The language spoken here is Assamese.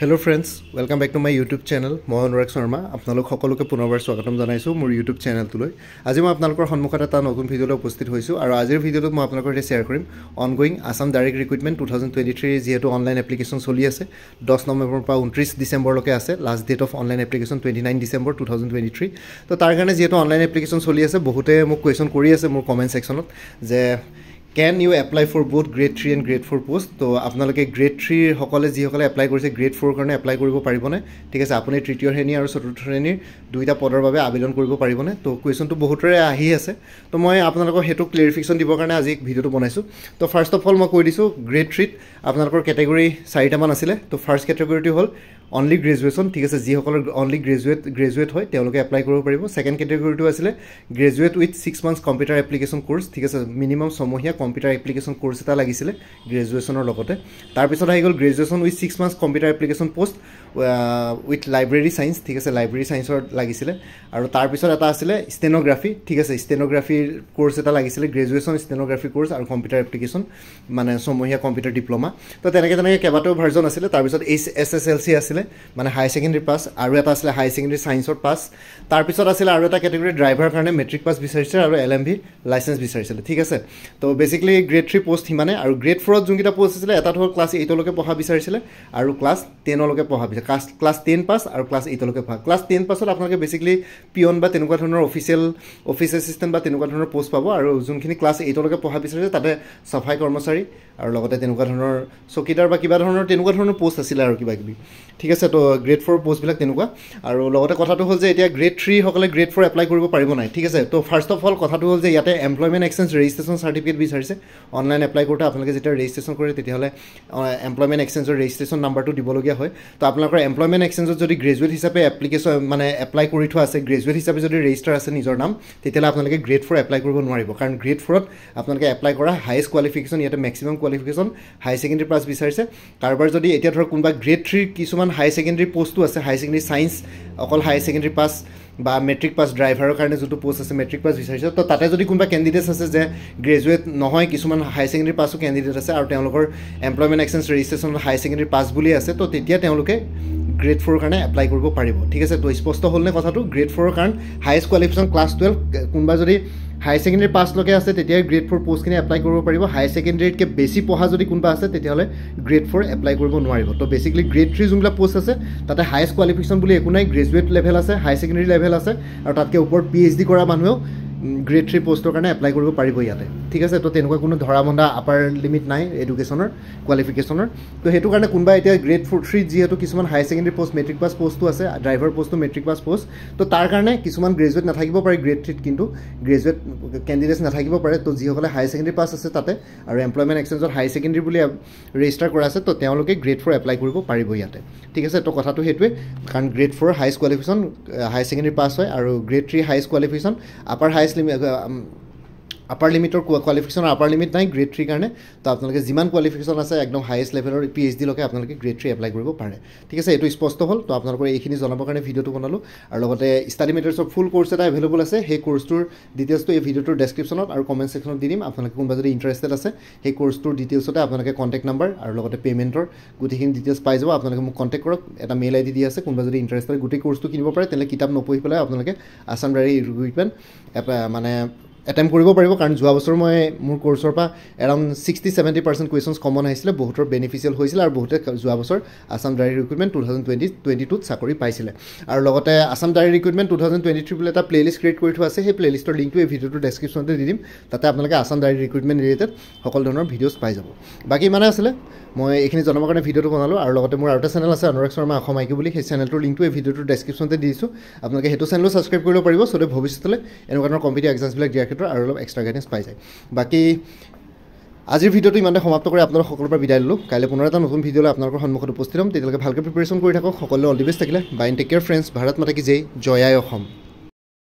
hello' friends welcome back to my YouTube channel মই অনুৰাগ শৰ্মা আপোনালোক সকলোকে পুনৰবাৰ স্বাগতম জনাইছোঁ মোৰ ইউটিউব চেনেলটোলৈ আজি মই আপোনালোকৰ সন্মুখত এটা নতুন ভিডিঅ'লৈ উপস্থিত হৈছোঁ আৰু আজিৰ ভিডিঅ'টোত মই আপোনালোকৰ সৈতে শ্বেয়াৰ কৰিম ongoing Assam direct recruitment two thousand twenty three যিহেতু অনলাইন এপ্লিকেশ্যন চলি আছে দহ নৱেম্বৰৰ পৰা ঊনত্ৰিছ ডিচেম্বৰলৈকে আছে last date of online application twenty nine December two thousand twenty three তো তাৰ কাৰণে যিহেতু অনলাইন এপ্লিকেশ্যন চলি আছে বহুতে মোক কুৱেশ্যন কৰি আছে মোৰ কমেণ্ট ছেকশ্যনত যে can you apply for both grade three and grade four post ত' আপোনালোকে গ্ৰেড থ্ৰীৰসকলে যিসকলে এপ্লাই কৰিছে গ্ৰেড ফ'ৰ কাৰণে এপ্লাই কৰিব পাৰিবনে ঠিক আছে আপুনি তৃতীয় শ্ৰেণী আৰু চতুৰ্থ শ্ৰেণীৰ দুয়োটা পদৰ বাবে আবেদন কৰিব পাৰিবনে ত' কুৱেশ্যনটো বহুতৰে আহি আছে ত' মই আপোনালোকক সেইটো ক্লেৰিফিকেশ্যন দিবৰ কাৰণে আজি ভিডিঅ'টো বনাইছোঁ ত' ফাৰ্ষ্ট অফ অল মই কৈ দিছোঁ গ্ৰেড থ্ৰীত আপোনালোকৰ কেটেগৰী চাৰিটামান আছিলে ত' ফাৰ্ষ্ট কেটেগৰীটো হ'ল অনলি গ্ৰেজুৱেশ্যন ঠিক আছে যিসকলৰ অনলি গ্ৰেজুৱেট গ্ৰেজুৱেট হয় তেওঁলোকে এপ্লাই কৰিব পাৰিব ছেকেণ্ড কেটেগৰীটো আছিলে graduate with six months computer application course ঠিক আছে মিনিমাম ছমহীয়া কম্পিউটাৰ এপ্লিকেশ্যন কোৰ্চ এটা লাগিছিলে গ্ৰেজুৱেশ্যনৰ লগতে তাৰপিছত আহি গ'ল graduation with six months computer application post with library science ঠিক আছে লাইব্ৰেৰী চাইন্সৰ লাগিছিলে আৰু তাৰপিছত এটা আছিলে ষ্টেনগ্ৰাফী ঠিক আছে ষ্টেনগ্ৰাফীৰ কোৰ্চ এটা লাগিছিলে গ্ৰেজুৱেশ্যন ষ্টেনগ্ৰাফি কৰ্চ আৰু কম্পিউটাৰ এপ্লিকেশ্যন মানে ছমহীয়া কম্পিউটাৰ ডিপ্ল'মা তো তেনেকৈ তেনেকৈ কেইবাটাও ভাৰ্জন আছিলে তাৰপিছত H S S L C আছিলে আছিলে মানে হাই ছেকেণ্ডেৰী পাছ আৰু এটা আছিলে হাই ছেকেণ্ডেৰী ছায়েন্সৰ পাছ তাৰপিছত আছিলে আৰু এটা কেটেগৰী ড্ৰাইভাৰ কাৰণে মেট্ৰিক পাছ বিচাৰিছিলে আৰু এল এম ভি লাইচেঞ্চ বিচাৰিছিলে ঠিক আছে তো বেচিকেলি গ্ৰেড থ্ৰী পষ্ট সিমানে আৰু গ্ৰেড ফ'ৰত যোনকেইটা পষ্ট আছিলে এটা ধৰক ক্লাছ এইটলৈকে পঢ়া বিচাৰিছিলে আৰু ক্লাছ টেনলৈকে পঢ়া বিচাৰে ক্লাছ ক্লাছ টেন পাছ আৰু ক্লাছ এইটলৈকে পঢ়া ক্লাছ টেন পাছত আপোনালোকে বেচিকেলি পিয়ন বা তেনেকুৱা ধৰণৰ অফিচিয়েল অফিচ এচিষ্টেণ্ট বা তেনেকুৱা ধৰণৰ পষ্ট পাব আৰু যোনখিনি ক্লাছ এইটলৈকে পঢ়া বিচাৰিছে তাতে চাফাই কৰ্মচাৰী আৰু লগতে তেনেকুৱা ধৰণৰ চকীদাৰ বা কিবা ধৰণৰ তেনেকুৱা ধৰণৰ পষ্ট আছিলে আৰু কিবা কিবি ঠিক আছে তো গ্ৰেড ফ'ৰ পষ্টবিলাক তেনেকুৱা আৰু লগতে কথাটো হ'ল যে এতিয়া গ্ৰেড থ্ৰীসকলে গ্ৰেড ফ'ৰ এপ্লাই কৰিব পাৰিব নাই ঠিক আছে তো ফাৰ্ষ্ট অফ অল কথাটো হ'ল যে ইয়াতে এমপ্লয়মেণ্ট এক্সেঞ্জ ৰেজিষ্ট্ৰেশ্যন চাৰ্টিফিকেট বিচাৰিছে অনলাইন এপ্লাই কৰোঁতে আপোনালোকে যেতিয়া ৰেজিষ্ট্ৰেশ্যন কৰে তেতিয়াহ'লে এমপ্লয়মেণ্ট এক্সেঞ্জৰ ৰেজিষ্ট্ৰেশ্যন নাম্বাৰটো দিবলগীয়া হয় তো আপোনালোকৰ এমপ্লয়মেণ্ট এক্সেঞ্জত যদি গ্ৰেজুৱেট হিচাপে এপ্লিকেশ্যন মানে এপ্লাই কৰি থোৱা আছে গ্ৰেজুৱেট হিচাপে যদি ৰেজিষ্টাৰ আছে নিজৰ নাম তেতিয়াহ'লে আপোনালোকে গ্ৰেড ফ'ৰ এপ্লাই কৰিব নোৱাৰিব কাৰণ গ্ৰেড ফ'ৰত আপোনালোকে এপ্লাই কৰা হায়েষ্ট কোৱালিফিকেশ্যন ইয়াতে maximum qualification high secondary pass বিচাৰিছে কাৰোবাৰ যদি এতিয়া ধৰক কোনোবা গ্ৰেড থ্ৰীৰ কিছুমান হাই ছেকেণ্ডেৰী পষ্টো আছে হাই ছেকেণ্ডেৰী ছায়েন্স অকল হাই ছেকেণ্ডেৰী পাছ বা মেট্ৰিক পাছ ড্ৰাইভাৰৰ কাৰণে যোনটো পষ্ট আছে মেট্ৰিক পাছ বিচাৰিছে তো তাতে যদি কোনোবা কেণ্ডিডেটছ আছে যে গ্ৰেজুৱেট নহয় কিছুমান হাই ছেকেণ্ডেৰী পাছো কেণ্ডিডেট আছে আৰু তেওঁলোকৰ employment exchange registration high secondary pass বুলি আছে তো তেতিয়া তেওঁলোকে গ্ৰেড ফ'ৰৰ কাৰণে এপ্লাই কৰিব পাৰিব ঠিক আছে তো স্পষ্ট হ'লনে কথাটো গ্ৰেড ফ'ৰৰ কাৰণ হায়েষ্ট কোৱালিফিকেশ্যন ক্লাছ টুৱেলভ কোনোবা যদি হায়াৰ ছেকেণ্ডেৰী পাছলৈকে আছে তেতিয়াই গ্ৰেড ফ'ৰ পষ্টখিনি এপ্লাই কৰিব পাৰিব হায়াৰ ছেকেণ্ডেৰীতকৈ বেছি পঢ়া যদি কোনোবা আছে তেতিয়াহ'লে গ্ৰেড ফ'ৰ এপ্লাই কৰিব নোৱাৰিব তো বেছিকেলি গ্ৰেড থ্ৰী যোনবিলাক পষ্ট আছে তাতে হায়েষ্ট কোৱালিফিকেশ্যন বুলি একো নাই গ্ৰেজুৱেট লেভেল আছে হায়াৰ ছেকেণ্ডেৰী লেভেল আছে আৰু তাতকৈ ওপৰত পি এইচ ডি কৰা মানুহেও গ্ৰেড থ্ৰী পষ্টৰ কাৰণে এপ্লাই কৰিব পাৰিব ইয়াতে ঠিক আছে তো তেনেকুৱা কোনো ধৰা বন্ধা আপাৰ লিমিট নাই এডুকেশ্যনৰ কোৱালিফিকেশ্যনৰ তো সেইটো কাৰণে কোনোবা এতিয়া গ্ৰেড ফ'ৰ থ্ৰীত যিহেতু কিছুমান high secondary post matric pass পষ্টটো আছে ড্ৰাইভাৰ প'ষ্টটো মেট্ৰিক পাছ পষ্ট তো তাৰ কাৰণে কিছুমান গ্ৰেজুৱেট নাথাকিব পাৰে গ্ৰেড থ্ৰীত কিন্তু গ্ৰেজুৱেট কেণ্ডিডেটছ নাথাকিব পাৰে তো যিসকলে হাই ছেকেণ্ডেৰী পাছ আছে তাতে আৰু এমপ্লয়মেণ্ট এক্সেঞ্জত হায়াৰ ছেকেণ্ডেৰী বুলি ৰেজিষ্টাৰ কৰা আছে তো তেওঁলোকে গ্ৰেড ফ'ৰ এপ্লাই কৰিব পাৰিব ইয়াতে ঠিক আছে তো কথাটো সেইটোৱে কাৰণ grade four highest qualification high secondary pass হয় আৰু grade three highest qualification upper high nicely upper লিমিটৰ কোৱা কোৱালিফিকেশ্যনৰ আপাৰ লিমিট নাই গ্ৰেড থ্ৰীৰ কাৰণে তো আপোনালোকে যিমান কোৱালিফিকেশ্যন আছে একদম হায়েষ্ট লেভেলৰ পি এইচ ডিলৈকে আপোনালোকে গ্ৰেড থ্ৰী এপ্লাই কৰিব পাৰে ঠিক আছে এইটো স্পষ্ট হ'ল তো আপোনালোকৰ এইখিনি জনাবৰ কাৰণে ভিডিঅ'টো বনালোঁ আৰু লগতে ষ্টাডি মেটাৰ্ছৰ ফুল কৰ্চ এটা এভেলেবল আছে সেই কৰ্চটোৰ ডিটেইলছটো এই ভিডিঅ'টোৰ ডেছক্ৰিপশ্যনত আৰু কমেণ্ট ছেকশ্যনত দি দিম আপোনালোকে কোনোবা যদি ইণ্টাৰেষ্টেড আছে সেই কৰ্চটোৰ ডিটেইলছতে আপোনালোকে কণ্টেক্ট নাম্বাৰ আৰু লগতে পে'মেণ্টৰ গোটেইখিনি ডিটেইলছ পাই যাব আপোনালোকে মোক কণ্টেক্ট কৰক এটা মেইল আই ডি দি আছে কোনোবা যদি ইণ্টাৰেষ্টেড গোটেই কৰ্চটো কিনিব পাৰে তেনেহ'লে কিতাপ নপঢ়ি পেলাই আপোনালোকে আছাম ডাইৰী ৰিকুইপমেণ্ট মানে এটেম্প কৰিব পাৰিব কাৰণ যোৱা বছৰ মই মোৰ কৰ্চৰ পৰা around sixty seventy percent questions common আহিছিলে বহুতৰ বেনিফিচিয়েল হৈছিলে আৰু বহুতে যোৱা বছৰ Assam diary recruitment two thousand twenty twenty টুত চাকৰি পাইছিলে আৰু লগতে Assam diary recruitment two thousand twenty three বুলি এটা প্লে লিষ্ট ক্ৰিয়েট কৰি থোৱা আছে সেই প্লেলিষ্টৰ লিংকটো এই ভিডিঅ'টো ডেছক্ৰিপশ্যনতে দি দিম তাতে আপোনালোকে আছাম ডায়েৰী ৰিক্ৰুইটমেণ্ট ৰিলেটেড সকলো ধৰণৰ ভিডিঅ'ছ পাই যাব বাকী ইমানে আছিলে মই এইখিনি জনাবৰ কাৰণে ভিডিঅ'টো বনালোঁ আৰু লগতে মোৰ আৰু এটা চেনেল আছে অনুৰাগ শৰ্মা অসম আইকি বুলি সেই চেনেলটোৰ লিংকটো এই ভিডিঅ'টোৰ ডেছক্ৰিপশ্যনতে দিছোঁ আপোনালোকে সেইটো চেনেলো ছাবস্ক্ৰাইব কৰিব পাৰিব চ' ভৱিষ্যতলৈ এনেকুৱা ধৰণৰ কম্পিটিভ এক্সামছবিলাক দিয়াৰ ভিতৰত আৰু অলপ এক্সট্ৰা গাইডেঞ্চ পাই যায় বাকী আজিৰ ভিডিঅ'টো ইমানতে সমাপ্ত কৰি আপোনালোকৰ সকলোৰ পৰা বিদায় ল'লোঁ কাইলৈ পুনৰ এটা নতুন ভিডিঅ'লৈ আপোনালোকৰ সন্মুখত উপস্থিত হ'ম তেতিয়ালৈকে ভালকৈ প্ৰিপেৰেশ্যন কৰি থাকক সকলোৱে অল দি বেষ্ট থাকিলে bye take care friends Bharat Mata কি জে জয়াই অসম